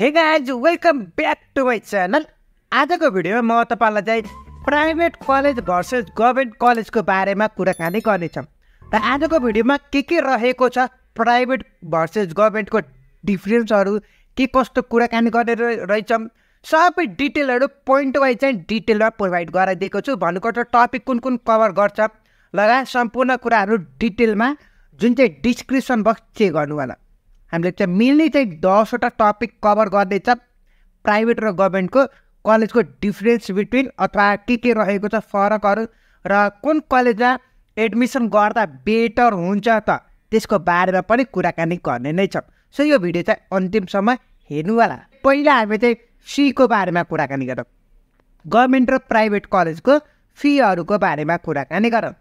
हे guys welcome back to my channel आजको भिडियोमा म तपाईँलाई चाहिँ प्राइभेट कलेज भर्सेस गभर्मेन्ट कलेजको बारेमा कुराकानी गर्नेछौँ र आजको भिडियोमा के के रहेको छ प्राइभेट भर्सेस गभर्मेन्टको डिफ्रेन्सहरू के कस्तो कुराकानी गर्ने रहेछौँ सबै डिटेलहरू पोइन्ट वाइज चाहिँ डिटेलमा प्रोभाइड गराइदिएको छु भन्नुपर्छ टपिक कुन कुन कभर गर्छ लगायत सम्पूर्ण कुराहरू डिटेलमा जुन चाहिँ डिस्क्रिप्सन बक्स चेक गर्नु होला हामीले चाहिँ मेनली चाहिँ दसवटा टपिक कभर गर्दैछ प्राइभेट र गभर्मेन्टको कलेजको डिफ्रेन्स बिट्विन अथवा के के रहेको छ फरकहरू र कुन कलेजमा एडमिसन गर्दा बेटर हुन्छ त त्यसको बारेमा पनि कुराकानी गर्ने नै छ सो यो भिडियो चाहिँ अन्तिमसम्म हेर्नु होला पहिला हामी चाहिँ फीको बारेमा कुराकानी गरौँ गभर्मेन्ट र प्राइभेट कलेजको फीहरूको बारेमा कुराकानी गरौँ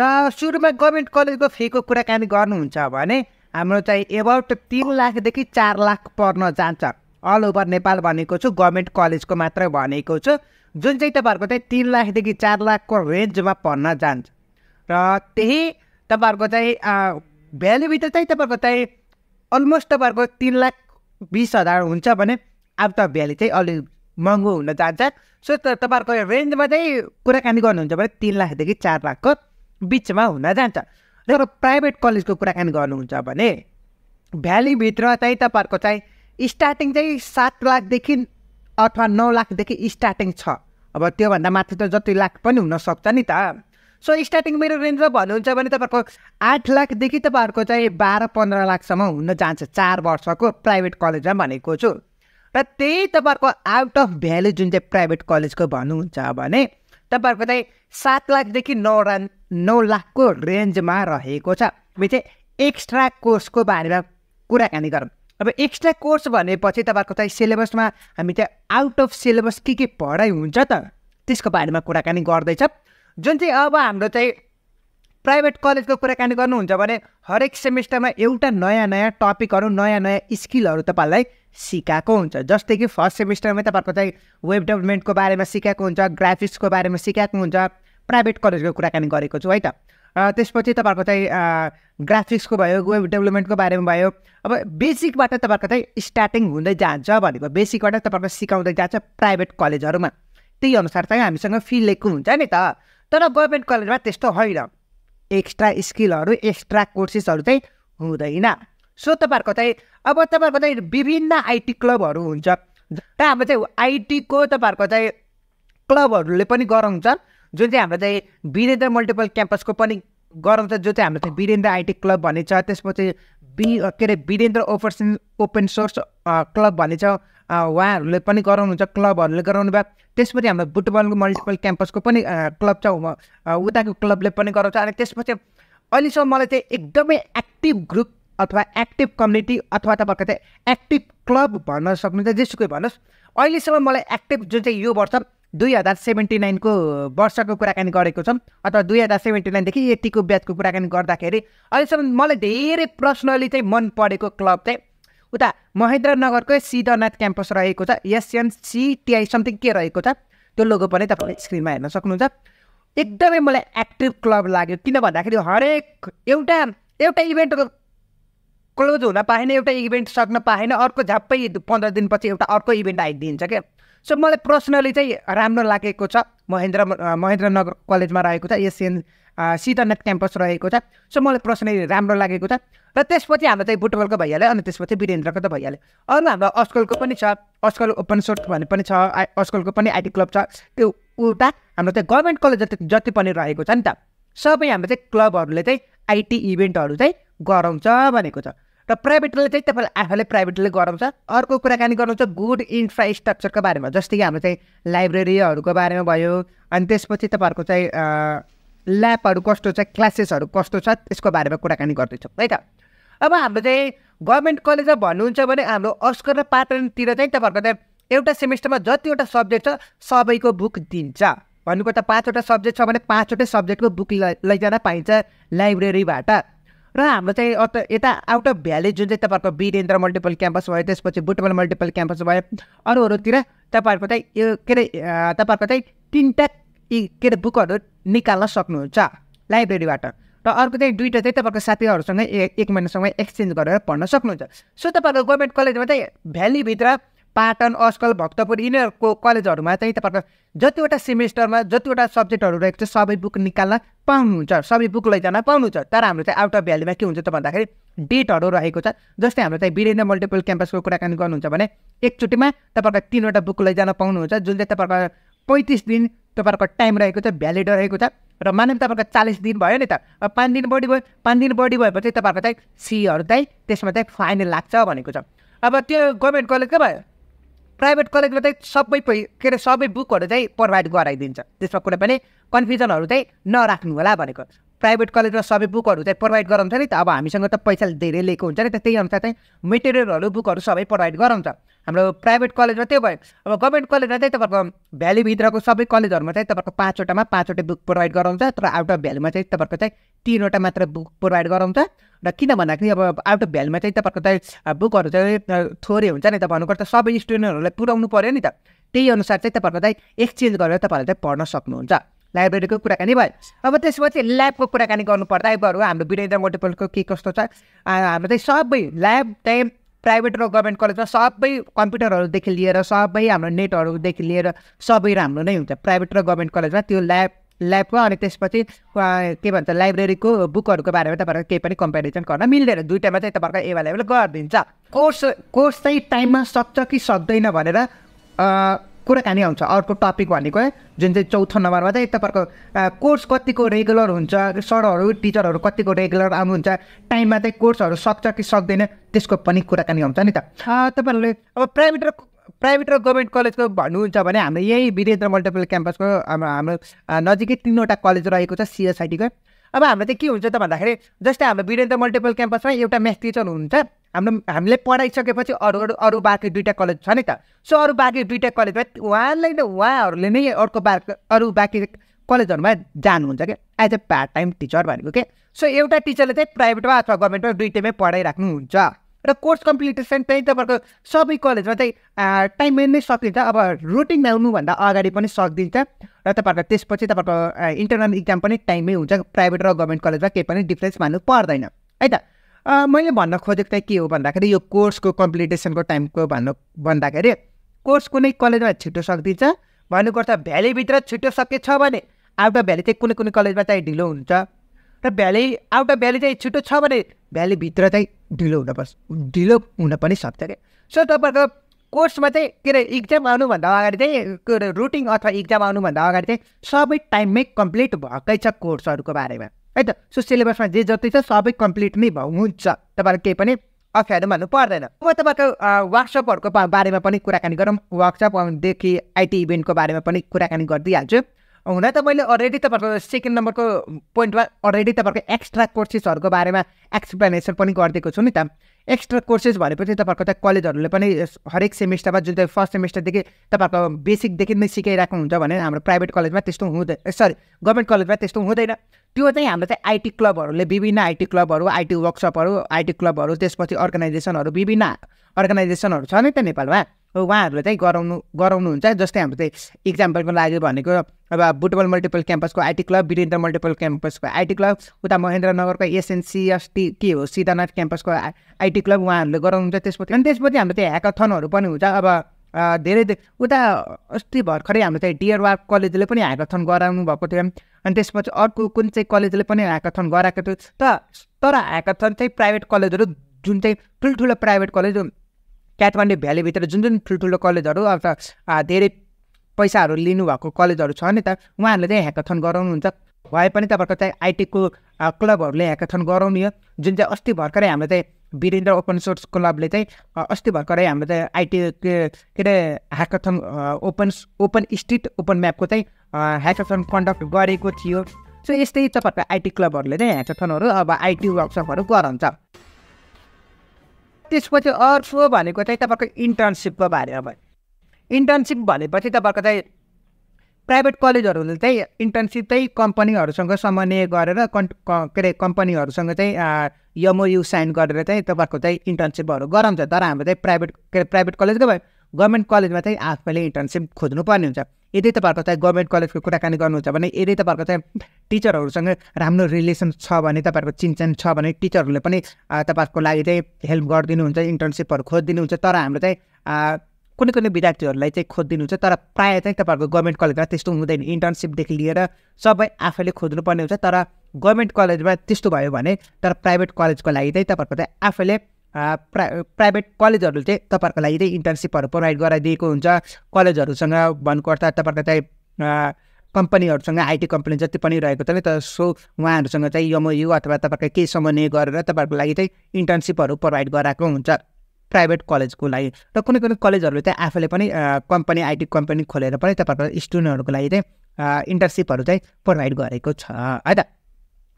र सुरुमा गभर्मेन्ट कलेजको फीको कुराकानी गर्नुहुन्छ भने हाम्रो चाहिँ एबाउट तिन लाखदेखि चार लाख पर्न जान्छ अल ओभर नेपाल भनेको छु गभर्मेन्ट कलेजको मात्रै भनेको छु जुन चाहिँ तपाईँहरूको चाहिँ तिन लाखदेखि चार लाखको रेन्जमा पर्न जान्छ र त्यही तपाईँहरूको चाहिँ भ्यालुभित्र चाहिँ तपाईँहरूको चाहिँ अलमोस्ट तपाईँहरूको तिन लाख बिस हजार हुन्छ भने अब त भ्याली चाहिँ अलि महँगो हुन जान्छ सो तपाईँहरूको रेन्जमा चाहिँ कुराकानी गर्नुहुन्छ भने तिन लाखदेखि चार लाखको बिचमा हुन जान्छ र प्राइभेट कलेजको कुराकानी गर्नुहुन्छ भने भ्यालीभित्र चाहिँ तपाईँहरूको चाहिँ स्टार्टिङ चाहिँ सात लाखदेखि अथवा नौ लाखदेखि स्टार्टिङ छ अब त्योभन्दा माथि त जति लाख पनि हुनसक्छ नि त सो स्टार्टिङ मेरो रेन्ज भन्नुहुन्छ भने तपाईँहरूको आठ लाखदेखि तपाईँहरूको चाहिँ बाह्र पन्ध्र लाखसम्म हुन जान्छ चार वर्षको प्राइभेट कलेजमा भनेको छु र त्यही तपाईँहरूको आउट अफ भ्याली जुन चाहिँ प्राइभेट कलेजको भन्नुहुन्छ भने तपाईँहरूको चाहिँ सात लाखदेखि नौ रन नौ लाखको रेन्जमा रहेको छ हामी चाहिँ एक्स्ट्रा कोर्सको बारेमा कुराकानी गरौँ अब एक्स्ट्रा कोर्स भनेपछि तपाईँहरूको चाहिँ सिलेबसमा हामी चाहिँ आउट अफ सिलेबस के के पढाइ हुन्छ त त्यसको बारेमा कुराकानी गर्दैछ जुन चाहिँ अब हाम्रो चाहिँ प्राइभेट कलेजको कुराकानी गर्नुहुन्छ भने हरेक सेमेस्टरमा एउटा नयाँ नयाँ टपिकहरू नयाँ नयाँ स्किलहरू तपाईँलाई सिकाएको हुन्छ जस्तै कि फर्स्ट सेमेस्टरमै तपाईँहरूको चाहिँ वेब डेभलपमेन्टको बारेमा सिकाएको हुन्छ ग्राफिक्सको बारेमा सिकाएको हुन्छ प्राइभेट कलेजको कुराकानी गरेको छु है त त्यसपछि तपाईँहरूको चाहिँ ग्राफिक्सको भयो वेब डेभलपमेन्टको बारेमा भयो अब बेसिकबाट तपाईँहरूको चाहिँ स्टार्टिङ हुँदै जान्छ भनेको बेसिकबाट तपाईँहरूको सिकाउँदै जान्छ प्राइभेट कलेजहरूमा त्यही अनुसार चाहिँ हामीसँग फी लिएको हुन्छ नि त तर गभर्मेन्ट कलेजमा त्यस्तो होइन एक्स्ट्रा स्किलहरू एक्स्ट्रा कोर्सेसहरू चाहिँ हुँदैन सो तपाईँहरूको चाहिँ अब तपाईँहरूको चाहिँ विभिन्न आइटी क्लबहरू हुन्छ जहाँ हाम्रो चाहिँ आइटीको तपाईँहरूको चाहिँ क्लबहरूले पनि गराउँछ जुन चाहिँ हाम्रो चाहिँ वीरेन्द्र मल्टिपल क्याम्पसको पनि गराउँछ जो चाहिँ हाम्रो चाहिँ वीरेन्द्र आइटी क्लब भन्ने छ त्यसपछि बि के अरे Virendra open open source club भन्ने छ उहाँहरूले पनि गराउनुहुन्छ क्लबहरूले गराउनु भयो त्यसपछि हाम्रो बुटबलको म्युनिसिपल क्याम्पसको पनि क्लब छ उताको क्लबले पनि गराउँछ अनि त्यसपछि अहिलेसम्म मलाई चाहिँ एकदमै एक्टिभ ग्रुप अथवा एक्टिभ कम्युनिटी अथवा तपाईँको चाहिँ एक्टिभ क्लब भन्न सक्नुहुन्छ जेसुकै भन्नुहोस् अहिलेसम्म मलाई एक्टिभ जुन चाहिँ यो वर्ष दुई हजार सेभेन्टी नाइनको वर्षको कुराकानी गरेको छौँ अथवा दुई हजार सेभेन्टी नाइनदेखि यतिको ब्याचको कुराकानी गर्दाखेरि अहिलेसम्म मलाई धेरै पर्सनली चाहिँ मन परेको क्लब चाहिँ उता महेन्द्रनगरकै सिद्धनाथ क्याम्पस रहेको छ एसएनसिटिआई समथिङ के रहेको छ त्यो लोगो पनि तपाईँले स्क्रिनमा हेर्न सक्नुहुन्छ एकदमै मलाई एक्टिभ क्लब लाग्यो किन भन्दाखेरि हरेक एउटा एउटा इभेन्ट क्लोज हुन पाएन एउटा इभेन्ट सक्न पाएन अर्को झ्याप्पै पन्ध्र दिनपछि एउटा अर्को इभेन्ट आइदिन्छ क्या सो मलाई पर्सनली चाहिँ राम्रो लागेको छ महेन्द्र महेन्द्रनगर कलेजमा रहेको छ एसएन सिट क्याम्पस रहेको छ सो मलाई प्रश्नै राम्रो लागेको छ र त्यसपछि हाम्रो चाहिँ बुटबलको भइहाल्यो अनि त्यसपछि वीरेन्द्रको त भइहाल्यो अरू हाम्रो अस्कलको पनि छ अस्कल ओपन सोर्स भन्ने पनि छ अस्कलको पनि आइटी क्लब छ त्यो उता हाम्रो चाहिँ गभर्मेन्ट कलेज जति जति पनि रहेको छ नि त सबै हाम्रो चाहिँ क्लबहरूले चाहिँ आइटी इभेन्टहरू चाहिँ गराउँछ भनेको छ र प्राइभेटले चाहिँ तपाईँले आफैले प्राइभेटले गराउँछ अर्को कुराकानी गराउँछ गुड इन्फ्रास्ट्रक्चरको बारेमा जस्तै कि हाम्रो चाहिँ लाइब्रेरीहरूको बारेमा भयो अनि त्यसपछि तपाईँहरूको चाहिँ ल्याबहरू कस्तो छ क्लासेसहरू कस्तो छ त्यसको बारेमा कुराकानी गर्दैछौँ है त अब हाम्रो चाहिँ गभर्मेन्ट कलेज भन्नुहुन्छ भने हाम्रो अस्कर र पाटनतिर चाहिँ तपाईँहरूको चाहिँ एउटा सेमेस्टरमा जतिवटा सब्जेक्ट छ सबैको बुक दिन्छ भन्नुको त पाँचवटा सब्जेक्ट छ भने पाँचवटै सब्जेक्टको बुक लैजान पाइन्छ लाइब्रेरीबाट र हाम्रो चाहिँ अन्त यता आउट अफ भ्याली जुन चाहिँ तपाईँहरूको वीरेन्द्र मल्टिपल क्याम्पस भयो त्यसपछि बुटवल मल्टिपल क्याम्पस भयो अरूहरूतिर तपाईँहरूको चाहिँ यो के अरे तपाईँहरूको चाहिँ तिनवटा यी के अरे बुकहरू निकाल्न सक्नुहुन्छ लाइब्रेरीबाट र अर्को चाहिँ दुइटा चाहिँ तपाईँको साथीहरूसँग एक महिनासँग एक्सचेन्ज गरेर पढ्न सक्नुहुन्छ सो तपाईँको गभर्मेन्ट कलेजमा चाहिँ भ्यालीभित्र पाटन अस्कल भक्तपुर यिनीहरूको कलेजहरूमा चाहिँ तपाईँको जतिवटा सेमेस्टरमा जतिवटा सब्जेक्टहरू रहेको छ सबै बुक निकाल्न पाउनुहुन्छ सबै बुक लैजान पाउनुहुन्छ तर हाम्रो चाहिँ आउट अफ भ्यालीमा के हुन्छ त भन्दाखेरि डेटहरू रहेको छ जस्तै हाम्रो चाहिँ वीरेन्द्र मल्टिपल क्याम्पसको कुराकानी गर्नुहुन्छ भने एकचोटिमा तपाईँको तिनवटा बुक लैजान पाउनुहुन्छ जुन चाहिँ तपाईँको पैँतिस दिन तपाईँहरूको टाइम रहेको छ भ्यालिड रहेको छ र मानव तपाईँहरूको चालिस दिन भयो नि त पाँच दिन बढी भयो पाँच दिन बढी भएपछि तपाईँहरूको चाहिँ सीहरू चाहिँ त्यसमा चाहिँ फाइन लाग्छ भनेको छ अब त्यो गभर्मेन्ट कलेज के भयो प्राइभेट कलेजमा चाहिँ सबै के अरे सबै बुकहरू चाहिँ प्रोभाइड गराइदिन्छ त्यसमा कुनै पनि कन्फ्युजनहरू चाहिँ नराख्नु होला भनेको प्राइभेट कलेजमा सबै बुकहरू चाहिँ प्रोभाइड गराउँछ नि त अब हामीसँग त पैसा धेरै लिएको हुन्छ नि त त्यही अनुसार चाहिँ मेटेरियलहरू बुकहरू सबै प्रोभाइड गराउँछ हाम्रो प्राइभेट कलेजमा त्यो भयो अब गभर्मेन्ट कलेजमा चाहिँ तपाईँहरूको भ्यालीभित्रको सबै कलेजहरूमा चाहिँ तपाईँको पाँचवटामा पाँचवटा बुक प्रोभाइड गराउँछ तर आउट अफ भ्यालीमा चाहिँ तपाईँको चाहिँ तिनवटा मात्र बुक प्रोभाइड गराउँछ र किन भन्दाखेरि अब आउट अफ भ्यालुमा चाहिँ तपाईँको चाहिँ बुकहरू चाहिँ थोरै हुन्छ नि त भन्नुपर्छ सबै स्टुडेन्टहरूलाई पुऱ्याउनु पऱ्यो नि त त्यही अनुसार चाहिँ तपाईँहरूको चाहिँ एक्सचेन्ज गरेर तपाईँहरूले चाहिँ पढ्न सक्नुहुन्छ लाइब्रेरीको कुराकानी भयो अब त्यसपछि ल्याबको कुराकानी गर्नुपर्दा अब हाम्रो वीरेन्द्र मोटेपलको के कस्तो छ हाम्रो चाहिँ सबै ल्याब चाहिँ प्राइभेट र गभर्मेन्ट कलेजमा सबै कम्प्युटरहरूदेखि लिएर सबै हाम्रो नेटहरूदेखि लिएर सबै राम्रो नै हुन्छ प्राइभेट र गभर्मेन्ट कलेजमा त्यो ल्याब ल्याबको अनि त्यसपछि के भन्छ लाइब्रेरीको बुकहरूको बारेमा तपाईँहरूको केही पनि कम्पेरिजन गर्न मिल्दैन दुइटामा चाहिँ तपाईँहरूको एभाइलेबल गरिदिन्छ कोर्स कोर्स चाहिँ टाइममा सक्छ कि सक्दैन भनेर कुराकानी आउँछ अर्को टपिक भनेको है जुन चाहिँ चौथो नम्बरमा चाहिँ एक तपाईँको कोर्स कतिको रेगुलर हुन्छ सरहरू टिचरहरू कतिको रेगुलर आउनुहुन्छ टाइममा चाहिँ कोर्सहरू सक्छ कि सक्दैन त्यसको पनि कुराकानी आउँछ नि त तपाईँहरूले अब प्राइभेट र प्राइभेट र गभर्मेन्ट कलेजको भन्नुहुन्छ भने हाम्रो यही वीरेन्द्र मल्टिपल क्याम्पसको हाम्रो हाम्रो नजिकै तिनवटा कलेज रहेको छ सिएसआइटीको अब हाम्रो चाहिँ के हुन्छ त भन्दाखेरि जस्तै हाम्रो वीरेन्द्र मल्टिपल क्याम्पसमा एउटा म्याथ टिचर हुनुहुन्छ हाम्रो हामीले पढाइसकेपछि अरू अरू अरू बाँकी दुइटा कलेज छ नि त सो अरू बाँकी दुइटा कलेजमा उहाँलाई नै उहाँहरूले नै अर्को बा अरू बाँकी कलेजहरूमा जानुहुन्छ क्या as a part time teacher भनेको के सो एउटा टिचरले चाहिँ प्राइभेटमा अथवा गभर्मेन्टमा दुइटैमै पढाइराख्नुहुन्छ र कोर्स कम्प्लिटेसन चाहिँ तपाईँको सबै कलेजमा चाहिँ टाइम नै सकिन्छ अब रुटिन ल्याउनुभन्दा अगाडि पनि सकिदिन्छ र तपाईँहरूको त्यसपछि तपाईँहरूको इन्टरनल इक्जाम पनि टाइममै हुन्छ प्राइभेट र गभर्मेन्ट कलेजमा केही पनि डिफ्रेन्स मान्नु पर्दैन है त मैले भन्न खोजेको चाहिँ के हो भन्दाखेरि यो कोर्सको कम्प्लिटेसनको टाइमको भन्नु भन्दाखेरि कोर्स कुनै कलेजमा छिटो सकिदिन्छ भन्नुपर्छ भ्यालीभित्र छिटो सकेछ भने आउट अफ भ्याली चाहिँ कुनै कुनै कलेजमा चाहिँ ढिलो हुन्छ र भ्याली आउट अफ भ्याली चाहिँ छिटो छ भने भ्यालीभित्र चाहिँ ढिलो हुनपर्छ ढिलो हुन पनि सक्छ क्या सो तपाईँहरूको कोर्समा चाहिँ के अरे इक्जाम आउनुभन्दा अगाडि चाहिँ के अरे रुटिन अथवा इक्जाम आउनुभन्दा अगाडि चाहिँ सबै टाइममै कम्प्लिट भएकै छ कोर्सहरूको बारेमा है त सो सिलेबसमा जे जति छ सबै कम्प्लिट नै भयो हुन्छ तपाईँलाई केही पनि अप्ठ्यारो भन्नु पर्दैन अब तपाईँको वर्कसपहरूको बारेमा पनि कुराकानी गरौँ वर्कसपदेखि आइटी इभेन्टको बारेमा पनि कुराकानी गरिदिइहाल्छु हुन त मैले अलरेडी तपाईँको सेकेन्ड नम्बरको पोइन्टमा अलरेडी तपाईँहरूको एक्स्ट्रा कोर्सेसहरूको बारेमा एक्सप्लेनेसन पनि गरिदिएको छु नि त एक्स्ट्रा कोर्सेस भनेपछि तपाईँहरूको त्यहाँ कलेजहरूले पनि हरेक सेमिस्टरमा जुन चाहिँ फर्स्ट सेमिस्टरदेखि तपाईँहरूको बेसिकदेखि नै सिकाइरहेको हुन्छ भने हाम्रो प्राइभेट कलेजमा त्यस्तो हुँदैन सरी गभर्मेन्ट कलेजमा त्यस्तो हुँदैन त्यो चाहिँ हाम्रो चाहिँ आइटी क्लबहरूले विभिन्न आइटी क्लबहरू आइटी वर्कसपहरू आइटी क्लबहरू त्यसपछि अर्गनाइजेसनहरू विभिन्न अर्गनाइजेसनहरू छ नि त नेपालमा उहाँहरूले चाहिँ गराउनु गराउनुहुन्छ जस्तै हाम्रो चाहिँ इक्जाम्पलको लागि भनेको अब बुटबल मल्टिपल क्याम्पसको आइटी क्लब वीरेन्द्र मल्टिपल क्याम्पसको आइटी क्लब उता महेन्द्रनगरको एसएनसिएसटी के हो सीतानाथ क्याम्पसको आइटी क्लब उहाँहरूले गराउनुहुन्छ त्यसपछि अनि त्यसपछि हाम्रो चाहिँ ह्याकाथनहरू पनि हुन्छ अब धेरै उता अस्ति भर्खरै हाम्रो चाहिँ वा कलेजले पनि ह्याकाथन गराउनु भएको थियो अनि त्यसपछि अर्को कुन चाहिँ कलेजले पनि ह्याकाथन गराएको थियो त तर ह्याकाथन चाहिँ प्राइभेट कलेजहरू जुन चाहिँ ठुल्ठुलो प्राइभेट कलेज काठमाडौँ भ्यालीभित्र जुन जुन ठुल्ठुलो कलेजहरू अथवा धेरै पैसाहरू लिनुभएको कलेजहरू छ नि त उहाँहरूले चाहिँ ह्याकाथन गराउनुहुन्छ भए पनि तपाईँहरूको चाहिँ आइटीको क्लबहरूले ह्याकाथन गराउने हो जुन चाहिँ अस्ति भर्खरै हाम्रो चाहिँ वीरेन्द्र ओपन सोर्स क्लबले चाहिँ अस्ति भर्खरै हाम्रो चाहिँ आइटी के अरे hackathon open open street open म्यापको चाहिँ ह्याकाथन कन्डक्ट गरेको थियो सो यस्तै तपाईँहरूको आइटी क्लबहरूले चाहिँ ह्याकाथनहरू अब आइटी वर्कसपहरू गराउँछ त्यसपछि अर्को भनेको चाहिँ तपाईँको इन्टर्नसिपको बारेमा भयो इन्टर्नसिप भनेपछि तपाईँको चाहिँ प्राइभेट कलेजहरूले चाहिँ इन्टर्नसिप चाहिँ कम्पनीहरूसँग समन्वय गरेर कन् के अरे कम्पनीहरूसँग चाहिँ यमओयु साइन गरेर चाहिँ तपाईँको चाहिँ इन्टर्नसिपहरू गराउँछ तर हाम्रो चाहिँ प्राइभेट के अरे प्राइभेट कलेजकै भयो गभर्मेन्ट कलेजमा चाहिँ आफैले इन्टर्नसिप खोज्नुपर्ने हुन्छ यदि तपाईँहरूको चाहिँ गभर्मेन्ट कलेजको कुराकानी गर्नुहुन्छ भने यदि तपाईँहरूको चाहिँ टिचरहरूसँग राम्रो रिलेसन छ भने तपाईँहरूको चिन्चन छ भने टिचरहरूले पनि तपाईँहरूको लागि चाहिँ हेल्प गरिदिनुहुन्छ इन्टर्नसिपहरू खोजिदिनुहुन्छ तर हाम्रो चाहिँ कुनै कुनै विद्यार्थीहरूलाई चाहिँ खोजिदिनुहुन्छ तर प्रायः चाहिँ तपाईँहरूको गभर्मेन्ट कलेजमा त्यस्तो हुँदैन इन्टर्नसिपदेखि लिएर सबै आफैले खोज्नुपर्ने हुन्छ तर गभर्मेन्ट कलेजमा त्यस्तो भयो भने तर प्राइभेट कलेजको लागि चाहिँ तपाईँहरूको चाहिँ आफैले प्रा प्राइभेट कलेजहरूले चाहिँ तपाईँहरूको लागि चाहिँ इन्टर्नसिपहरू प्रोभाइड गराइदिएको हुन्छ कलेजहरूसँग भन्नुको अर्थ तपाईँहरूको चाहिँ कम्पनीहरूसँग आइटी कम्पनी जति पनि रहेको छ नि त सो उहाँहरूसँग चाहिँ यमयु अथवा तपाईँहरूको केही समन्वय गरेर तपाईँहरूको लागि चाहिँ इन्टर्नसिपहरू प्रोभाइड गराएको हुन्छ प्राइभेट कलेजको लागि र कुनै कुनै कलेजहरूले चाहिँ आफूले पनि कम्पनी आइटी कम्पनी खोलेर पनि तपाईँहरूको स्टुडेन्टहरूको लागि चाहिँ इन्टर्नसिपहरू चाहिँ प्रोभाइड गरेको छ है त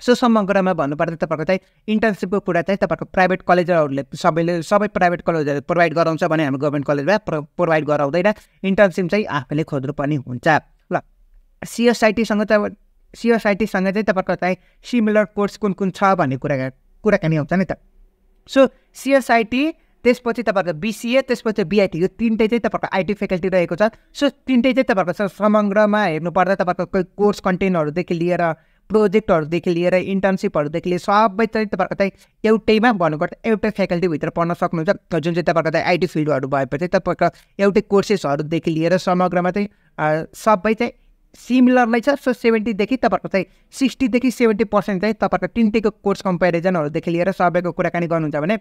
सो समग्रमा भन्नुपर्दा तपाईँको चाहिँ इन्टर्नसिपको कुरा चाहिँ तपाईँको प्राइभेट कलेजहरूले सबैले सबै प्राइभेट कलेजहरू प्रोभाइड गराउँछ भने हाम्रो गभर्मेन्ट कलेजमा प्रोभाइड गराउँदैन इन्टर्नसिप चाहिँ आफैले खोज्नुपर्ने हुन्छ ल सिएसआइटीसँग त सिएसआइटीसँग चाहिँ तपाईँको चाहिँ सिमिलर कोर्स कुन कुन छ भन्ने कुरा कुराकानी आउँछ नि त सो सिएसआइटी त्यसपछि तपाईँहरूको बिसिए त्यसपछि बिआइटी यो तिनटै चाहिँ तपाईँहरूको आइटी फ्याकल्टी रहेको छ सो तिनटै चाहिँ तपाईँहरूको समग्रमा हेर्नुपर्दा तपाईँहरूको कोर्स कन्टेन्टहरूदेखि लिएर प्रोजेक्टहरूदेखि लिएर इन्टर्नसिपहरूदेखि लिएर सबै चाहिँ तपाईँहरूको चाहिँ एउटैमा भन्नुपर्छ एउटै फ्याकल्टीभित्र पढ्न सक्नुहुन्छ जुन चाहिँ तपाईँको चाहिँ आइटी फिल्डहरू भएपछि तपाईँको एउटै कोर्सेसहरूदेखि लिएर समग्रमा चाहिँ सबै चाहिँ सिमिलर नै छ सो सेभेन्टीदेखि तपाईँहरूको चाहिँ सिक्सटीदेखि सेभेन्टी पर्सेन्ट चाहिँ तपाईँको तिनटैको कोर्स कम्पेरिजनहरूदेखि लिएर सबैको कुराकानी गर्नुहुन्छ भने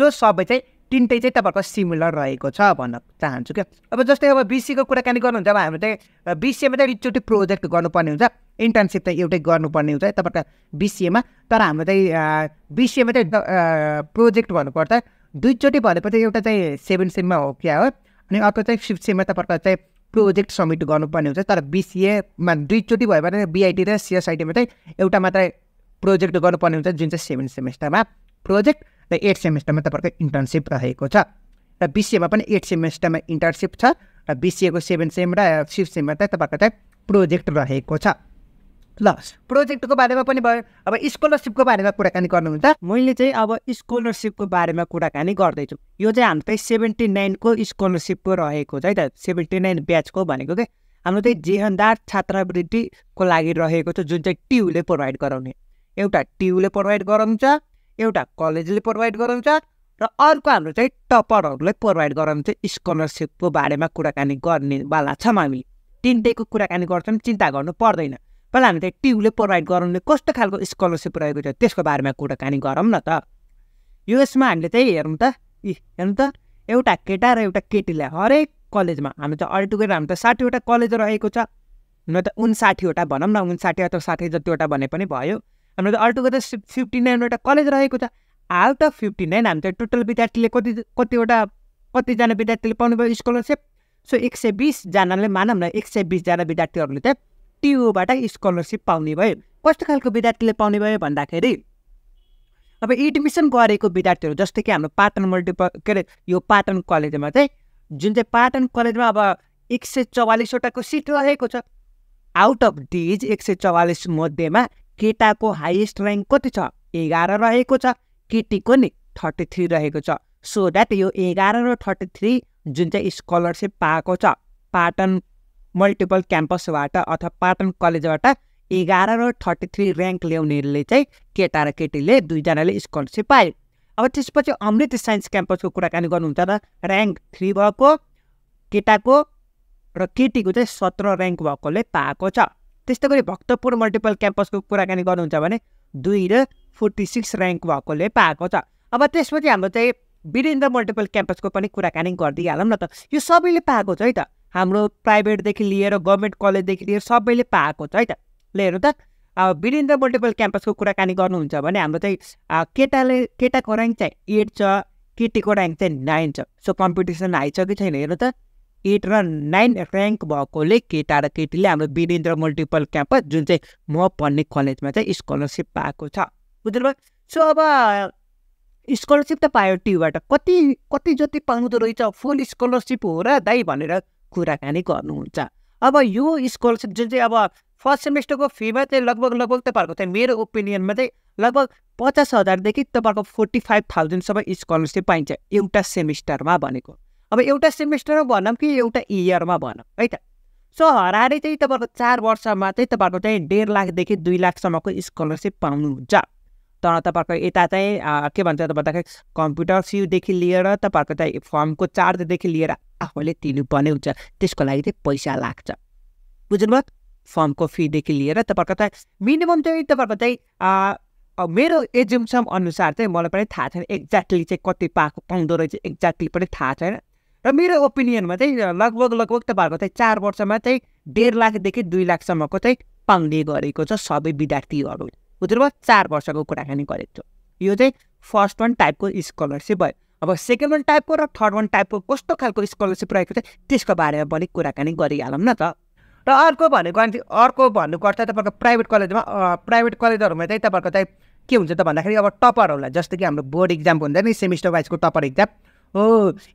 सो सबै चाहिँ तिनटै चाहिँ तपाईँहरूको सिमिलर रहेको छ भन्न चाहन्छु क्या अब जस्तै अब बिसीको कुराकानी गर्नुहुन्छ अब हाम्रो चाहिँ बिसिएमा चाहिँ एकचोटि प्रोजेक्ट गर्नुपर्ने हुन्छ इन्टर्नसिप त एउटै गर्नुपर्ने हुन्छ है तपाईँको बिसिएमा तर हाम्रो चाहिँ बिसिएमा चाहिँ प्रोजेक्ट भन्नुपर्दा दुईचोटि भनेपछि एउटा चाहिँ सेभेन सेममा हो क्या हो अनि अर्को चाहिँ फिफ्थ सेममा तपाईँको चाहिँ प्रोजेक्ट सब्मिट गर्नुपर्ने हुन्छ तर बिसिएमा दुईचोटि भयो भने बिआइटी र सिएसआइटीमा चाहिँ एउटा मात्रै प्रोजेक्ट गर्नुपर्ने हुन्छ जुन चाहिँ सेभेन सेमेस्टरमा प्रोजेक्ट र एट सेमेस्टरमा तपाईँको इन्टर्नसिप रहेको छ र बिसिएमा पनि एट सेमेस्टरमा इन्टर्नसिप छ र बिसिएको सेभेन सेम र फिफ्थ सेममा चाहिँ तपाईँको चाहिँ प्रोजेक्ट रहेको छ ल प्रोजेक्टको बारेमा पनि भयो अब स्कलरसिपको बारेमा कुराकानी गर्नुहुन्छ मैले चाहिँ अब स्कलरसिपको बारेमा कुराकानी गर्दैछु यो चाहिँ हाम्रो चाहिँ सेभेन्टी नाइनको स्कलरसिपको रहेको छ है त सेभेन्टी नाइन ब्याचको भनेको के हाम्रो चाहिँ जेहनदार छात्रवृत्तिको लागि रहेको छ जुन चाहिँ टियुले प्रोभाइड गराउने एउटा टियुले प्रोभाइड गराउँछ एउटा कलेजले प्रोभाइड गराउँछ र अर्को हाम्रो चाहिँ टपरहरूलाई प्रोभाइड गराउँछ स्कलरसिपको बारेमा कुराकानी गर्नेवाला छौँ हामी तिनटैको कुराकानी गर्छौँ चिन्ता गर्नु पर्दैन पहिला हामी चाहिँ ट्युबले प्रोभाइड गराउने कस्तो खालको स्कलरसिप रहेको छ त्यसको बारेमा कुराकानी गरौँ न त युएसमा हामीले चाहिँ हेरौँ त इ हेर्नु त एउटा केटा र एउटा केटीलाई हरेक कलेजमा हामी त अरू टुगेर हामी त साठीवटा कलेज रहेको छ न त उन्साठीवटा भनौँ न उन्साठी अथवा साठी जतिवटा भने पनि भयो हाम्रो त अर्को त फिफ्टी नाइनवटा कलेज रहेको छ हाल त फिफ्टी नाइन हामी त टोटल विद्यार्थीले कति कतिवटा कतिजना विद्यार्थीले पाउनुभयो स्कलरसिप सो एक सय बिसजनाले मानौँ न एक सय बिसजना विद्यार्थीहरूले त टियुबाट स्कलरसिप पाउने भयो कस्तो खालको विद्यार्थीले पाउने भयो भन्दाखेरि अब एडमिसन गरेको विद्यार्थीहरू जस्तै कि हाम्रो पाटन मल्टिप के अरे यो पाटन कलेजमा चाहिँ जुन चाहिँ पाटन कलेजमा अब एक सय चौवालिसवटाको सिट रहेको छ आउट अफ डिज एक सय चौवालिस मध्येमा केटाको हाइएस्ट र्याङ्क कति छ एघार रहेको छ केटीको नि थर्टी थ्री रहेको छ सो द्याट यो एघार र थर्टी थ्री जुन चाहिँ स्कलरसिप पाएको छ पाटन मल्टिपल क्याम्पसबाट अथवा पाटन कलेजबाट एघार र थर्टी थ्री ऱ्याङ्क ल्याउनेहरूले चाहिँ केटा र केटीले दुईजनाले स्कलरसिप पाए अब त्यसपछि अमृत साइन्स क्याम्पसको कुराकानी गर्नुहुन्छ र ऱ्याङ्क थ्री भएको केटाको र केटीको चाहिँ सत्र ऱ्याङ्क भएकोले पाएको छ त्यस्तै गरी भक्तपुर मल्टिपल क्याम्पसको कुराकानी गर्नुहुन्छ भने दुई र फोर्टी सिक्स ऱ्याङ्क भएकोले पाएको छ अब त्यसपछि हाम्रो चाहिँ वीरेन्द्र मल्टिपल क्याम्पसको पनि कुराकानी गरिदिइहालौँ न त यो सबैले पाएको छ है त हाम्रो प्राइभेटदेखि लिएर गभर्मेन्ट कलेजदेखि लिएर सबैले पाएको छ है त ल हेर्नु त अब वीरेन्द्र मल्टिपल क्याम्पसको कुराकानी गर्नुहुन्छ भने हाम्रो चाहिँ केटाले केटाको ऱ्याङ्क चाहिँ एट छ केटीको ऱ्याङ्क चाहिँ नाइन छ सो कम्पिटिसन हाई छ कि छैन हेर्नु त एट र नाइन ऱ्याङ्क भएकोले केटा र केटीले हाम्रो वीरेन्द्र मल्टिपल क्याम्पस जुन चाहिँ म पढ्ने कलेजमा चाहिँ स्कलरसिप पाएको छ बुझ्नुभयो सो अब स्कलरसिप त पायो ट्युबाट कति कति जति पाउँदो रहेछ फुल स्कलरसिप हो र दाइ भनेर कुराकानी गर्नुहुन्छ अब यो स्कलरसिप जुन चाहिँ अब फर्स्ट सेमेस्टरको फीमा चाहिँ लगभग लगभग तपाईँहरूको चाहिँ मेरो ओपिनियनमा चाहिँ लगभग पचास हजारदेखि तपाईँहरूको फोर्टी फाइभ थाउजन्डसम्म स्कलरसिप पाइन्छ एउटा सेमिस्टरमा भनेको अब एउटा सेमेस्टरमा भनौँ कि एउटा इयरमा भनौँ है त सो हराएर चाहिँ तपाईँको चार वर्षमा चाहिँ तपाईँको चाहिँ डेढ लाखदेखि दुई लाखसम्मको स्कलरसिप पाउनुहुन्छ तर तपाईँको यता चाहिँ के भन्छ भन्दाखेरि कम्प्युटर सिउदेखि लिएर तपाईँहरूको चाहिँ फर्मको चार्जदेखि लिएर आफूले तिर्नुपर्ने हुन्छ त्यसको लागि चाहिँ पैसा लाग्छ बुझ्नुभयो फर्मको फीदेखि लिएर तपाईँको चाहिँ मिनिमम चाहिँ तपाईँको चाहिँ मेरो एजुम्सन अनुसार चाहिँ मलाई पनि थाहा छैन एक्ज्याक्टली चाहिँ कति पाएको पाउँदो रहेछ एक्ज्याक्टली पनि थाहा छैन र मेरो ओपिनियनमा चाहिँ लगभग लगभग तपाईँहरूको चाहिँ चार वर्षमा चाहिँ डेढ लाखदेखि दुई लाखसम्मको चाहिँ पाउने गरेको छ सबै विद्यार्थीहरू बुझ्नुभयो चार वर्षको कुराकानी गरेको छु यो चाहिँ फर्स्ट वान टाइपको स्कलरसिप भयो अब सेकेन्ड वान टाइपको र थर्ड वान टाइपको कस्तो खालको स्कलरसिप रहेको छ त्यसको बारेमा पनि कुराकानी गरिहालौँ न त र अर्को भनेको अर्को भन्नुपर्छ तपाईँको प्राइभेट कलेजमा प्राइभेट कलेजहरूमा चाहिँ तपाईँहरूको चाहिँ के हुन्छ त भन्दाखेरि अब टपरहरूलाई जस्तो कि हाम्रो बोर्ड इक्जाम हुन्छ नि सेमिस्टर वाइजको टपर इक्जाम हो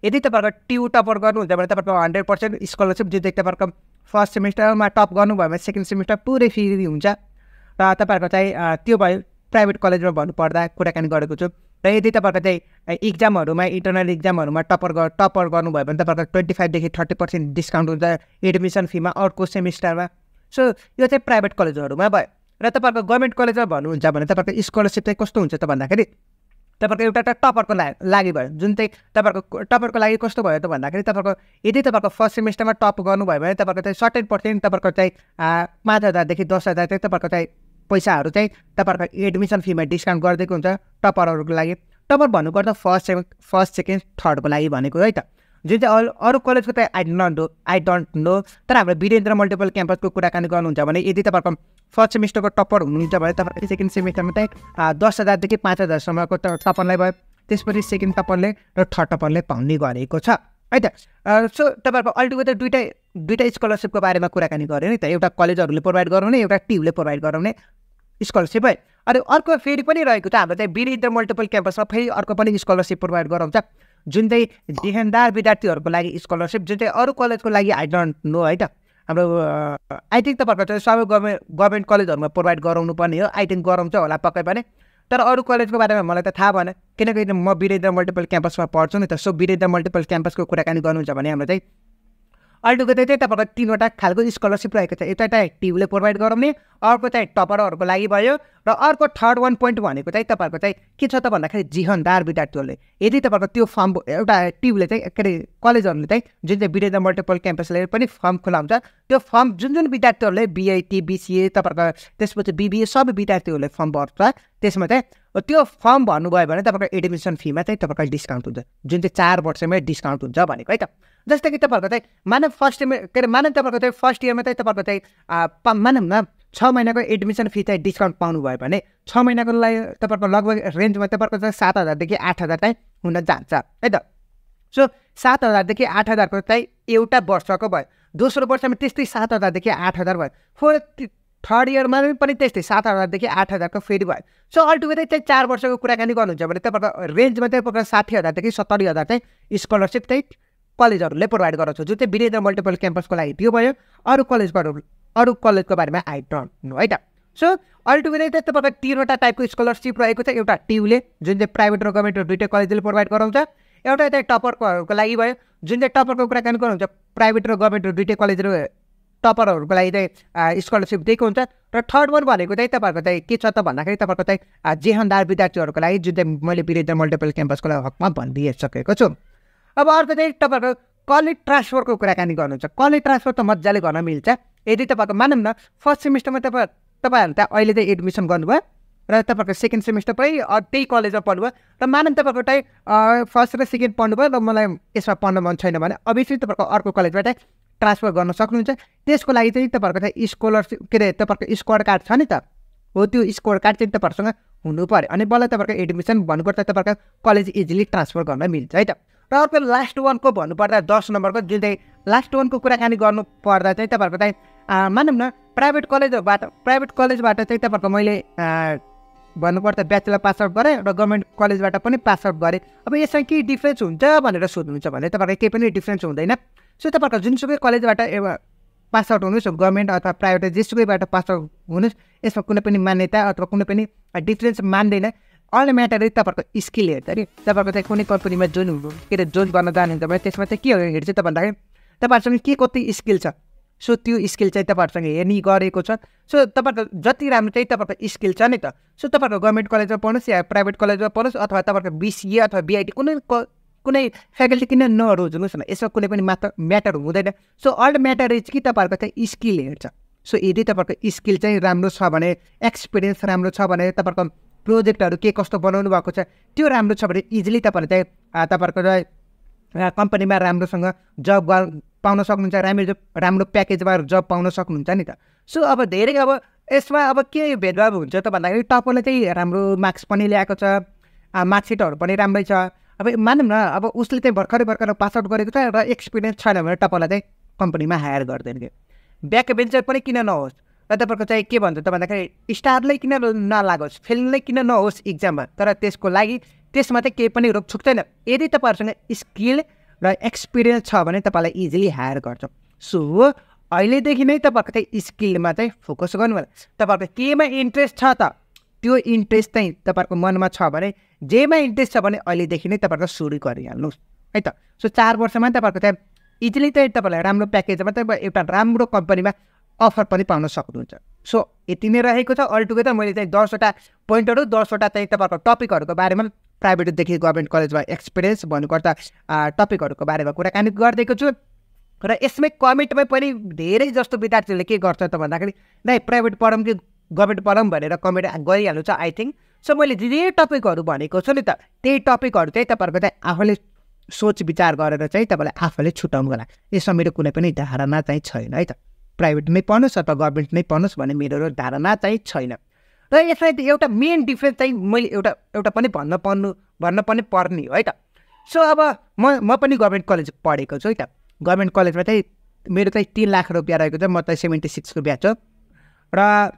यदि तपाईँहरूको ट्यु टपर गर्नुहुन्छ भने तपाईँको हन्ड्रेड पर्सेन्ट स्कलरसिप जुन तपाईँको फर्स्ट सेमिस्टरमा टप गर्नुभयो भने सेकेन्ड सेमिस्टर पुरै फ्री हुन्छ र तपाईँहरूको चाहिँ त्यो भयो प्राइभेट कलेजमा भन्नुपर्दा कुराकानी गरेको छु र यदि तपाईँहरूको चाहिँ इक्जामहरूमा इन्टरनल इक्जामहरूमा टपर गर टपर गर्नुभयो भने तपाईँहरूको ट्वेन्टी फाइभदेखि थर्टी पर्सेन्ट डिस्काउन्ट हुन्छ एडमिसन फीमा अर्को सेमिस्टरमा सो यो चाहिँ प्राइभेट कलेजहरूमा भयो र तपाईँहरूको गभर्मेन्ट कलेजमा भन्नुहुन्छ भने तपाईँको स्कलरसिप चाहिँ कस्तो हुन्छ त भन्दाखेरि तपाईँहरूको एउटा त टपरको ला लागि भयो जुन चाहिँ तपाईँहरूको टपरको लागि कस्तो भयो त भन्दाखेरि तपाईँको यदि तपाईँको फर्स्ट सेमेस्टरमा टप गर्नुभयो भने तपाईँको चाहिँ सर्टेन पर्सेन्ट तपाईँको चाहिँ पाँच हजारदेखि दस हजार चाहिँ तपाईँको चाहिँ पैसाहरू चाहिँ तपाईँहरूको एडमिसन फीमा डिस्काउन्ट गरिदिएको हुन्छ टपरहरूको लागि टपर भन्नुपर्दा फर्स्ट सेकेन्ड फर्स्ट सेकेन्ड थर्डको लागि भनेको है त जुन चाहिँ अरू कलेजको त I not do I don't know तर हाम्रो वीरेन्द्र मल्टिपल क्याम्पसको कुराकानी गर्नुहुन्छ भने यदि तपाईँको फर्स्ट सेमिस्टरको टप्पर हुनुहुन्छ भने तपाईँले सेकेन्ड सेमिस्टरमा चाहिँ दस हजारदेखि पाँच हजारसम्मको टपरलाई भयो त्यसपछि सेकेन्ड टपरले र थर्ड टपरले पाउने गरेको छ है त सो तपाईँहरूको अल्टिमेटली दुइटै दुइटा स्कलरसिपको बारेमा कुराकानी गऱ्यो नि त एउटा कलेजहरूले प्रोभाइड गराउने एउटा टिमले प्रोभाइड गराउने स्कलरसिप है अनि अर्को फेरि पनि रहेको छ हाम्रो चाहिँ वीरेन्द्र मल्टिपल क्याम्पसमा फेरि अर्को पनि स्कलरसिप प्रोभाइड गराउँछ जुन चाहिँ देखेन्दार विद्यार्थीहरूको लागि स्कलरसिप जुन चाहिँ अरू कलेजको लागि आई डोन्ट नो है त हाम्रो आई थिङ्क तपाईँहरूको चाहिँ सबै गभर्मेन्ट गभर्मेन्ट कलेजहरूमा प्रोभाइड गराउनु पर्ने हो आई थिङ्क गराउँछ होला पक्कै पनि तर अरू कलेजको बारेमा मलाई त थाहा भएन किनकि म वीरेन्द्र मल्टिपल क्याम्पसमा पढ्छु नि त सो वीरेन्द्र मल्टिपल क्याम्पसको कुराकानी गर्नुहुन्छ भने हाम्रो चाहिँ अल्टोगेदर चाहिँ तपाईँको तिनवटा खालको स्कलरसिप रहेको छ एउटा चाहिँ ट्युबले प्रोभाइड गराउने अर्को चाहिँ टपरहरूको लागि भयो र अर्को थर्ड वान पोइन्ट भनेको चाहिँ तपाईँहरूको चाहिँ के छ त भन्दाखेरि जिहनदार विद्यार्थीहरूले यदि तपाईँको त्यो फर्म एउटा ट्युबले चाहिँ के अरे कलेजहरूले चाहिँ जुन चाहिँ विरेन्द्र मल्टिपल क्याम्पसले पनि फर्म खुला हुन्छ त्यो फर्म जुन जुन विद्यार्थीहरूले बिआइटी बिसिए तपाईँहरूको त्यसपछि बिबिए सबै विद्यार्थीहरूले फर्म भर्छ त्यसमा चाहिँ त्यो फर्म भन्नुभयो भने तपाईँको एडमिसन फीमा चाहिँ तपाईँको डिस्काउन्ट हुन्छ जुन चाहिँ चार वर्षमै डिस्काउन्ट हुन्छ भनेको है त जस्तै कि तपाईँहरूको चाहिँ मानव फर्स्ट इयरमा के अरे मानव तपाईँको चाहिँ फर्स्ट इयरमा चाहिँ तपाईँको चाहिँ मानव न छ महिनाको एडमिसन फी चाहिँ डिस्काउन्ट पाउनुभयो भने छ महिनाको लागि तपाईँहरूको लगभग रेन्जमा तपाईँको चाहिँ सात हजारदेखि आठ हजार चाहिँ हुन जान्छ है त सो सात हजारदेखि आठ हजारको चाहिँ एउटा वर्षको भयो दोस्रो वर्षमा त्यस्तै सात हजारदेखि आठ हजार भयो फोर थर्ड इयरमा पनि त्यस्तै सात हजारदेखि आठ हजारको फेरि भयो सो अल्टिमेटली चाहिँ चार वर्षको कुराकानी गर्नुहुन्छ भने त्यो प्रकार रेन्जमा त्यही प्रकार साठी हजारदेखि सत्तरी हजार चाहिँ स्कलरसिप त्यही कलेजहरूले प्रोभाइड गराउँछ जुन चाहिँ विरेन्द्र मल्टिपल क्याम्पसको लागि त्यो भयो अरू कलेजहरू अरू कलेजको बारेमा आई डन्ट नो है त सो अल्टिमेटली चाहिँ तपाईँको तिनवटा टाइपको स्कलरसिप रहेको छ एउटा ट्युले जुन चाहिँ प्राइभेट र गभर्मेन्ट दुइटै कलेजले प्रोभाइड गराउँछ एउटा चाहिँ टपरको लागि भयो जुन चाहिँ टपरको कुराकानी गर्नुहुन्छ प्राइभेट र गभर्मेन्ट दुइटै कलेजहरू टपरहरूको लागि चाहिँ स्कलरसिप दिएको हुन्छ र थर्ड वान भनेको चाहिँ तपाईँहरूको चाहिँ के छ त भन्दाखेरि तपाईँको चाहिँ जेहनदार विद्यार्थीहरूको लागि जुन चाहिँ मैले विरुद्ध मल्टिपल क्याम्पसको लागि हकमा भनिदिइसकेको छु अब अर्को चाहिँ तपाईँहरूको कलेज ट्रान्सफरको कुराकानी गर्नुहुन्छ कलेज ट्रान्सफर त मजाले गर्न मिल्छ यदि तपाईँको मानौँ न फर्स्ट सेमिस्टरमा तपाईँ तपाईँहरू त अहिले चाहिँ एडमिसन गर्नुभयो र तपाईँहरूको सेकेन्ड सेमिस्टर पनि त्यही कलेजमा पढ्नुभयो र मानौँ तपाईँको चाहिँ फर्स्ट र सेकेन्ड पढ्नुभयो र मलाई यसमा पढ्न मन छैन भने अभियसली तपाईँको अर्को कलेजबाट ट्रान्सफर गर्न सक्नुहुन्छ त्यसको लागि चाहिँ तपाईँहरूको चाहिँ स्कोलरसिप के अरे तपाईँहरूको स्कोर कार्ड छ नि त हो त्यो स्कोर कार्ड चाहिँ तपाईँहरूसँग हुनु पऱ्यो अनि बल्ल तपाईँहरूको एडमिसन भन्नुपर्छ तपाईँहरूको कलेज इजिली ट्रान्सफर गर्न मिल्छ है त र अर्को लास्ट वानको भन्नुपर्दा दस नम्बरको जुन चाहिँ लास्ट वानको कुराकानी गर्नु पर्दा चाहिँ तपाईँहरूको चाहिँ मानौँ न प्राइभेट कलेजबाट प्राइभेट कलेजबाट चाहिँ तपाईँहरूको मैले भन्नुपर्दा ब्याचलर पास आउट गरेँ र गभर्मेन्ट कलेजबाट पनि पास आउट गरेँ अब यसमा के डिफ्रेन्स हुन्छ भनेर सोध्नुहुन्छ भने तपाईँहरूको केही पनि डिफ्रेन्स हुँदैन सो तपाईँहरूको प्रकार जुनसुकै कलेजबाट एउटा पास आउट हुनुहोस् गभर्मेन्ट अथवा प्राइभेट जेसुकैबाट पास आउट हुनुहोस् यसमा कुनै पनि मान्यता अथवा कुनै पनि डिफ्रेन्स मान्दैन अल म्याटर तपाईँहरूको स्किल हेर्छ अरे तपाईँहरूको चाहिँ कुनै कम्पनीमा जोइन के अरे जोइन गर्न जानुहुन्छ भने त्यसमा चाहिँ के हो हेर्छ त भन्दाखेरि तपाईँहरूसँग के कति स्किल छ सो त्यो स्किल चाहिँ तपाईँहरूसँग हेर्ने गरेको छ सो तपाईँहरूको जति राम्रो चाहिँ तपाईँहरूको स्किल छ नि त सो तपाईँहरूको गभर्मेन्ट कलेजमा पढ्नुहोस् या प्राइभेट कलेजमा पढ्नुहोस् अथवा तपाईँहरूको बिसिए अथवा बिआइटी कुनै कुनै फ्याकल्टी किन नरोज हुनुहोस् न यसमा कुनै पनि मात्र म्याटर हुँदैन सो अल्ड म्याटर इज कि तपाईँहरूको चाहिँ स्किल हेर्छ सो यदि तपाईँहरूको स्किल चाहिँ राम्रो छ भने एक्सपिरियन्स राम्रो छ भने तपाईँहरूको प्रोजेक्टहरू के कस्तो बनाउनु भएको छ त्यो राम्रो छ भने इजिली तपाईँहरूले चाहिँ तपाईँहरूको चाहिँ कम्पनीमा राम्रोसँग जब पाउन सक्नुहुन्छ राम्रो जब राम्रो प्याकेजमा जब पाउन सक्नुहुन्छ नि त सो अब धेरै अब यसमा अब के भेदभाव हुन्छ त भन्दाखेरि टपरले चाहिँ राम्रो मार्क्स पनि ल्याएको छ मार्कसिटहरू पनि राम्रै छ अब मानौँ न अब उसले चाहिँ भर्खरै भर्खर पास आउट गरेको छ र एक्सपिरियन्स छैन भने तपाईँलाई चाहिँ कम्पनीमा हायर गर्दैन कि ब्याक बेन्चर पनि किन नहोस् र तपाईँको चाहिँ के भन्छ त भन्दाखेरि स्टारलाई किन नलागोस् फेललाई किन नहोस् इक्जाममा तर त्यसको लागि त्यसमा चाहिँ केही पनि रोक छुक्दैन यदि तपाईँहरूसँग स्किल र एक्सपिरियन्स छ भने तपाईँलाई इजिली हायर गर्छ सो अहिलेदेखि नै तपाईँहरूको चाहिँ स्किलमा चाहिँ फोकस गर्नु होला तपाईँहरूको केमा इन्ट्रेस्ट छ त त्यो इन्ट्रेस्ट चाहिँ तपाईँहरूको मनमा छ भने जेमा इन्ट्रेस्ट छ भने अहिलेदेखि नै तपाईँहरूको सुरु गरिहाल्नुहोस् है त सो चार वर्षमा तपाईँहरूको त्यहाँ इजिली चाहिँ तपाईँलाई राम्रो प्याकेजमा तपाईँ एउटा राम्रो कम्पनीमा अफर पनि पाउन सक्नुहुन्छ सो यति नै रहेको छ अलटुगेदर मैले चाहिँ दसवटा पोइन्टहरू दसवटा चाहिँ तपाईँहरूको टपिकहरूको बारेमा प्राइभेटदेखि गभर्मेन्ट कलेजमा एक्सपिरियन्स भन्नुपर्दा टपिकहरूको बारेमा कुराकानी गरिदिएको छु र यसमै कमेन्टमै पनि धेरै जस्तो विद्यार्थीहरूले के गर्छ त भन्दाखेरि नै प्राइभेट पढौँ कि गभर्मेन्ट पढौँ भनेर कमेन्ट गरिहाल्नु छ आई थिङ्क सो मैले जे जे टपिकहरू भनेको छु नि त त्यही टपिकहरू चाहिँ तपाईँहरूको चाहिँ आफूले सोच विचार गरेर चाहिँ तपाईँलाई आफैले छुट्याउनु होला यसमा मेरो कुनै पनि धारणा चाहिँ छैन है त प्राइभेटमै पढ्नुहोस् अथवा गभर्मेन्टमै पढ्नुहोस् भन्ने मेरो धारणा चाहिँ छैन र यसलाई एउटा मेन डिफ्रेन्स चाहिँ मैले एउटा एउटा पनि भन्न पर्नु भन्न पनि पर्ने हो है त सो अब म म पनि गभर्मेन्ट कलेज पढेको छु है त गभर्मेन्ट कलेजमा चाहिँ मेरो चाहिँ तिन लाख रुपियाँ रहेको छ म चाहिँ सेभेन्टी सिक्सको ब्याच हो र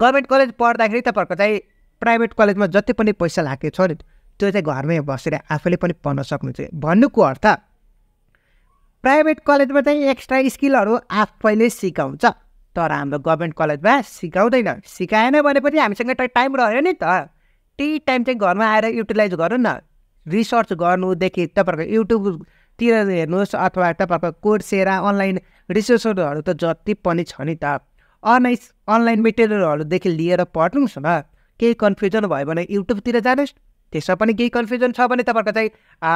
गभर्मेन्ट कलेज पढ्दाखेरि तपाईँहरूको चाहिँ प्राइभेट कलेजमा जति पनि पैसा लागेको छ नि त्यो चाहिँ घरमै बसेर आफैले पनि पढ्न सक्नुहुन्छ भन्नुको अर्थ प्राइभेट कलेजमा चाहिँ एक्स्ट्रा स्किलहरू आफैले सिकाउँछ तर हाम्रो गभर्मेन्ट कलेजमा सिकाउँदैन सिकाएन भने पनि हामीसँग त टाइम रह्यो नि त त्यही टाइम चाहिँ घरमा आएर युटिलाइज गरौँ न रिसर्च गर्नुदेखि तपाईँहरूको युट्युबतिर हेर्नुहोस् अथवा तपाईँहरूको कोर्सेरा अनलाइन रिसोर्सहरू त जति पनि छ नि त अनलाइन अनलाइन मेटेरियलहरूदेखि लिएर पढ्नुहोस् न केही कन्फ्युजन भयो भने युट्युबतिर जानुहोस् त्यसमा पनि केही कन्फ्युजन छ भने तपाईँको चाहिँ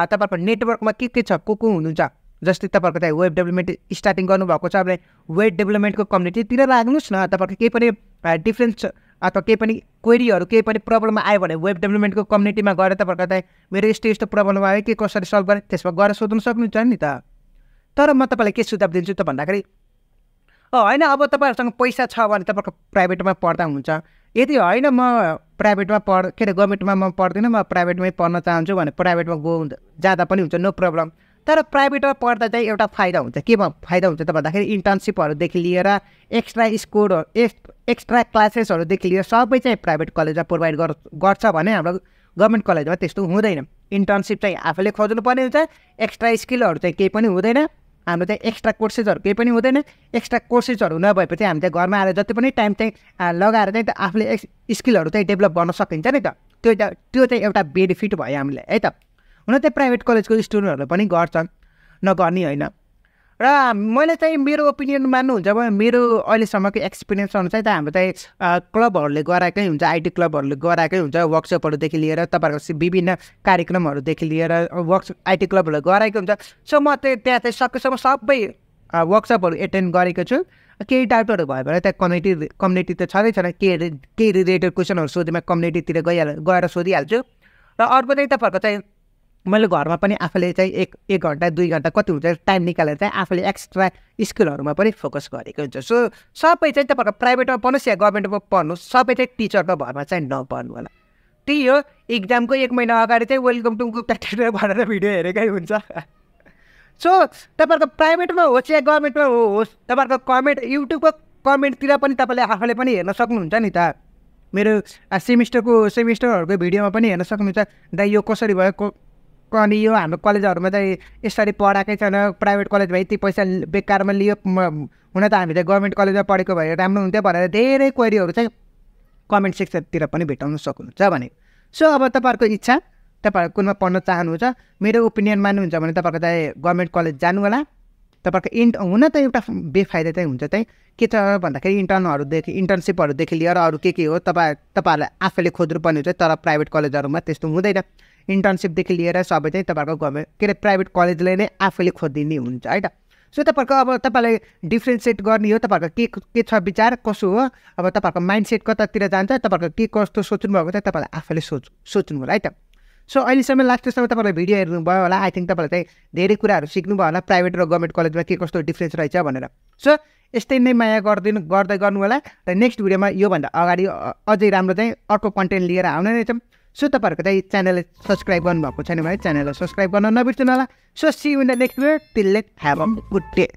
तपाईँहरूको नेटवर्कमा के के छ को को हुनुहुन्छ जस्तै तपाईँहरूको चाहिँ वेब डेभलपमेन्ट स्टार्टिङ गर्नुभएको छ भने वेब डेभलपमेन्टको कम्युनिटीतिर लाग्नुहोस् न तपाईँहरूको केही पनि डिफ्रेन्स अथवा केही पनि क्वेरीहरू केही पनि प्रब्लम आयो भने वेब डेभलपमेन्टको कम्युनिटीमा गएर तपाईँहरूको चाहिँ मेरो यस्तो यस्तो प्रब्लम आयो के कसरी सल्भ गरेँ त्यसमा गएर सोध्नु सक्नुहुन्छ नि त तर म तपाईँलाई के सुझाव दिन्छु त भन्दाखेरि होइन अब तपाईँहरूसँग पैसा छ भने तपाईँको प्राइभेटमा पढ्दा हुन्छ यदि होइन म प्राइभेटमा पढ के अरे गभर्मेन्टमा म पढ्दिनँ म प्राइभेटमै पढ्न चाहन्छु भने प्राइभेटमा गो जाँदा पनि हुन्छ नो प्रब्लम तर प्राइभेटमा पढ्दा चाहिँ एउटा फाइदा हुन्छ केमा फाइदा हुन्छ त भन्दाखेरि इन्टर्नसिपहरूदेखि लिएर एक्स्ट्रा स्कोर एक्स एक्स्ट्रा क्लासेसहरूदेखि लिएर सबै चाहिँ प्राइभेट कलेजमा प्रोभाइड गर्छ भने हाम्रो गभर्मेन्ट कलेजमा त्यस्तो हुँदैन इन्टर्नसिप चाहिँ आफूले खोज्नुपर्ने हुन्छ एक्स्ट्रा स्किलहरू चाहिँ केही पनि हुँदैन हाम्रो त्यहाँ एक्स्ट्रा कोर्सेसहरू केही पनि हुँदैन एक्स्ट्रा कोर्सेसहरू नभएपछि हामी त्यहाँ घरमा आएर जति पनि टाइम चाहिँ लगाएर चाहिँ आफूले एक्स स्किलहरू चाहिँ डेभलप गर्न सकिन्छ नि त त्यो त त्यो चाहिँ एउटा बेनिफिट भयो हामीलाई है त हुन त प्राइभेट कलेजको स्टुडेन्टहरूले पनि गर्छन् नगर्ने होइन र मैले चाहिँ मेरो ओपिनियन मान्नुहुन्छ भने मेरो अहिलेसम्मको एक्सपिरियन्स अनुसार त हाम्रो चाहिँ क्लबहरूले गराएकै हुन्छ आइटी क्लबहरूले गराएकै हुन्छ वर्कसपहरूदेखि लिएर तपाईँहरूको विभिन्न कार्यक्रमहरूदेखि लिएर वर्क आइटी क्लबहरूले गराएकै हुन्छ सो म चाहिँ त्यहाँ चाहिँ सकेसम्म सबै वर्कसपहरू एटेन्ड गरेको छु केही डाउटहरू भयो भने त्यहाँ कम्युनिटी कम्युनिटी त छँदै छैन केही केही रिलेटेड क्वेसनहरू सोधेमा कम्युनिटीतिर गइहाल गएर सोधिहाल्छु र अर्को चाहिँ तपाईँहरूको चाहिँ मैले घरमा पनि आफूले चाहिँ एक एक घन्टा दुई घन्टा कति हुन्छ टाइम निकालेर चाहिँ आफूले एक्स्ट्रा स्किलहरूमा पनि फोकस गरेको हुन्छ सो सबै चाहिँ तपाईँहरूको प्राइभेटमा पढ्नुहोस् या गभर्मेन्टमा पढ्नुहोस् सबै चाहिँ टिचरको भरमा चाहिँ नपढ्नु होला त्यही हो इक्जामको एक महिना अगाडि चाहिँ वेलकम टु गुप्ता भनेर भिडियो हेरेकै हुन्छ सो तपाईँहरूको प्राइभेटमा होस् या गभर्मेन्टमा होस् तपाईँहरूको कमेन्ट युट्युबको कमेन्टतिर पनि तपाईँले आफूले पनि हेर्न सक्नुहुन्छ नि त मेरो सेमिस्टरको सेमिस्टरहरूको भिडियोमा पनि हेर्न सक्नुहुन्छ दाइ यो कसरी भयो अनि यो हाम्रो कलेजहरूमा चाहिँ यसरी पढाएकै छैन प्राइभेट कलेजमा यति पैसा बेकारमा लियो हुन त हामीले गभर्मेन्ट कलेजमा पढेको भए राम्रो हुन्थ्यो भनेर धेरै क्वेरीहरू चाहिँ कमेन्ट सेक्सनतिर पनि भेटाउन सक्नुहुन्छ भने सो अब तपाईँहरूको इच्छा तपाईँहरू कुनमा पढ्न चाहनुहुन्छ मेरो ओपिनियन मान्नुहुन्छ भने तपाईँहरूको चाहिँ गभर्मेन्ट कलेज जानु होला तपाईँको इन्ट हुन त एउटा बेफाइदा चाहिँ हुन्छ चाहिँ के छ भन्दाखेरि इन्टर्नहरूदेखि इन्टर्नसिपहरूदेखि लिएर अरू के के हो तपाईँ तपाईँहरूलाई आफैले खोज्नुपर्ने हुन्छ तर प्राइभेट कलेजहरूमा त्यस्तो हुँदैन इन्टर्नसिपदेखि लिएर सबै चाहिँ तपाईँहरूको गभर्मेन्ट के अरे प्राइभेट कलेजले नै आफैले खोजिदिने हुन्छ है त सो तपाईँहरूको अब तपाईँलाई डिफ्रेन्सिएट गर्ने हो तपाईँहरूको के के छ विचार कसो हो अब तपाईँहरूको माइन्डसेट कतातिर जान्छ तपाईँहरूको के कस्तो सोच्नु भएको छ तपाईँलाई आफैले सोच सोच्नु होला है त सो अहिलेसम्म लास्टसम्म तपाईँलाई भिडियो हेर्नुभयो होला आई थिङ्क तपाईँलाई चाहिँ धेरै कुराहरू भयो होला प्राइभेट र गभर्मेन्ट कलेजमा के कस्तो डिफ्रेन्स रहेछ भनेर सो यस्तै नै माया गरिदिनु गर्दै गर्नु होला र नेक्स्ट भिडियोमा योभन्दा अगाडि अझै राम्रो चाहिँ अर्को कन्टेन्ट लिएर आउने नै छौँ सो तपाईँहरूको चाहिँ च्यानल सब्सक्राइब गर्नुभएको छैन भने च्यानललाई सब्सक्राइब गर्न नबिर्सनु होला so see in the next video till let have a good day